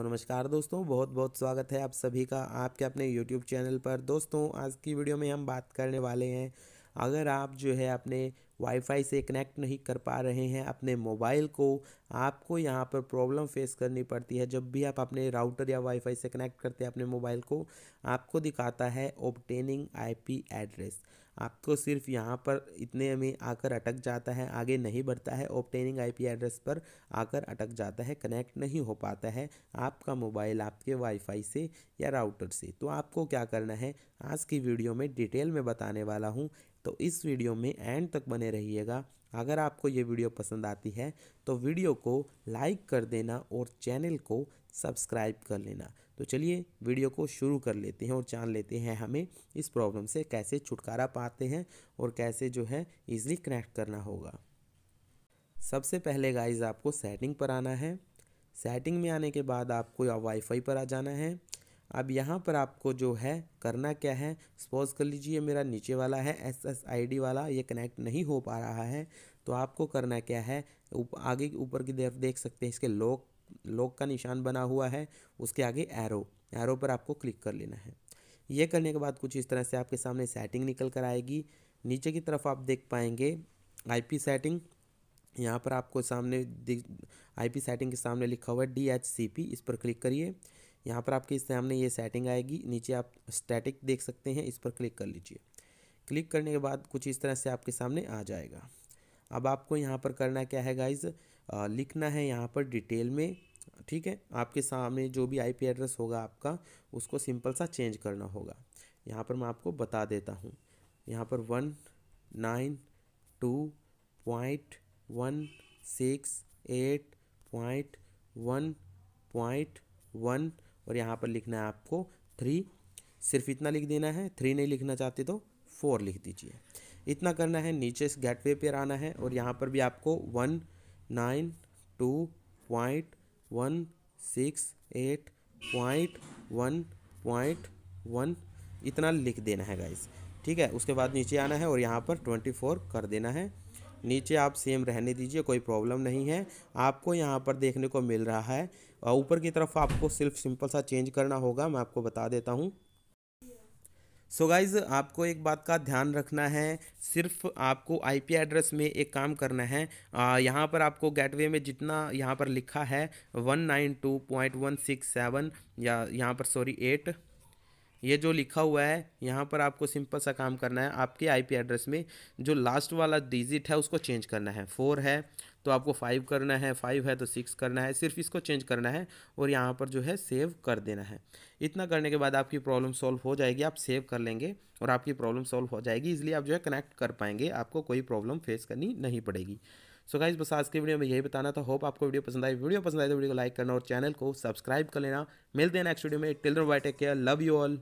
तो नमस्कार दोस्तों बहुत बहुत स्वागत है आप सभी का आपके अपने यूट्यूब चैनल पर दोस्तों आज की वीडियो में हम बात करने वाले हैं अगर आप जो है अपने वाईफाई से कनेक्ट नहीं कर पा रहे हैं अपने मोबाइल को आपको यहाँ पर प्रॉब्लम फेस करनी पड़ती है जब भी आप अपने राउटर या वाईफाई से कनेक्ट करते हैं अपने मोबाइल को आपको दिखाता है ओबटेनिंग आईपी एड्रेस आपको सिर्फ यहाँ पर इतने में आकर अटक जाता है आगे नहीं बढ़ता है ओपटेनिंग आईपी एड्रेस पर आकर अटक जाता है कनेक्ट नहीं हो पाता है आपका मोबाइल आपके वाईफाई से या राउटर से तो आपको क्या करना है आज की वीडियो में डिटेल में बताने वाला हूँ तो इस वीडियो में एंड तक बने रहिएगा अगर आपको ये वीडियो पसंद आती है तो वीडियो को लाइक कर देना और चैनल को सब्सक्राइब कर लेना तो चलिए वीडियो को शुरू कर लेते हैं और जान लेते हैं हमें इस प्रॉब्लम से कैसे छुटकारा पाते हैं और कैसे जो है ईजिली कनेक्ट करना होगा सबसे पहले गाइज आपको सेटिंग पर आना है सेटिंग में आने के बाद आपको वाईफाई पर आ जाना है अब यहाँ पर आपको जो है करना क्या है सपोज कर लीजिए मेरा नीचे वाला है एस एस आई डी वाला ये कनेक्ट नहीं हो पा रहा है तो आपको करना क्या है उप, आगे ऊपर की तरफ देख सकते हैं इसके लॉक लॉक का निशान बना हुआ है उसके आगे एरो एरो पर आपको क्लिक कर लेना है ये करने के बाद कुछ इस तरह से आपके सामने सेटिंग निकल कर आएगी नीचे की तरफ आप देख पाएंगे आई सेटिंग यहाँ पर आपको सामने पी सेटिंग के सामने लिखा हुआ है डी एच सी पी इस पर क्लिक करिए यहाँ पर आपके सामने ये सेटिंग आएगी नीचे आप स्टैटिक देख सकते हैं इस पर क्लिक कर लीजिए क्लिक करने के बाद कुछ इस तरह से आपके सामने आ जाएगा अब आपको यहाँ पर करना क्या है गाइज लिखना है यहाँ पर डिटेल में ठीक है आपके सामने जो भी आईपी एड्रेस होगा आपका उसको सिंपल सा चेंज करना होगा यहाँ पर मैं आपको बता देता हूँ यहाँ पर one nine two point one six eight point one point one और यहाँ पर लिखना है आपको थ्री सिर्फ इतना लिख देना है थ्री नहीं लिखना चाहते तो फोर लिख दीजिए इतना करना है नीचे इस गेटवे पर आना है और यहाँ पर भी आपको one nine two point one six eight point one point one इतना लिख देना है गाइस ठीक है उसके बाद नीचे आना है और यहाँ पर ट्वेंटी फोर कर देना है नीचे आप सेम रहने दीजिए कोई प्रॉब्लम नहीं है आपको यहाँ पर देखने को मिल रहा है और ऊपर की तरफ आपको सिर्फ सिंपल सा चेंज करना होगा मैं आपको बता देता हूँ सो so गाइज़ आपको एक बात का ध्यान रखना है सिर्फ आपको आईपी एड्रेस में एक काम करना है यहाँ पर आपको गेटवे में जितना यहाँ पर लिखा है one nine two point one six seven या यहाँ पर सॉरी एट ये जो लिखा हुआ है यहाँ पर आपको सिंपल सा काम करना है आपके आईपी एड्रेस में जो लास्ट वाला डिजिट है उसको चेंज करना है फोर है तो आपको फाइव करना है फाइव है तो सिक्स करना है सिर्फ इसको चेंज करना है और यहाँ पर जो है सेव कर देना है इतना करने के बाद आपकी प्रॉब्लम सॉल्व हो जाएगी आप सेव कर लेंगे और आपकी प्रॉब्लम सॉल्व हो जाएगी इसलिए आप जो है कनेक्ट कर पाएंगे आपको कोई प्रॉब्लम फेस करनी नहीं पड़ेगी सो गाइज बस आज की वीडियो में यही बताना था होप आपको वीडियो पसंद आई वीडियो पसंद आए तो वीडियो को लाइक करना और चैनल को सब्सक्राइब कर लेना मिलते हैं नेक्स्ट वीडियो में till bye take care love you all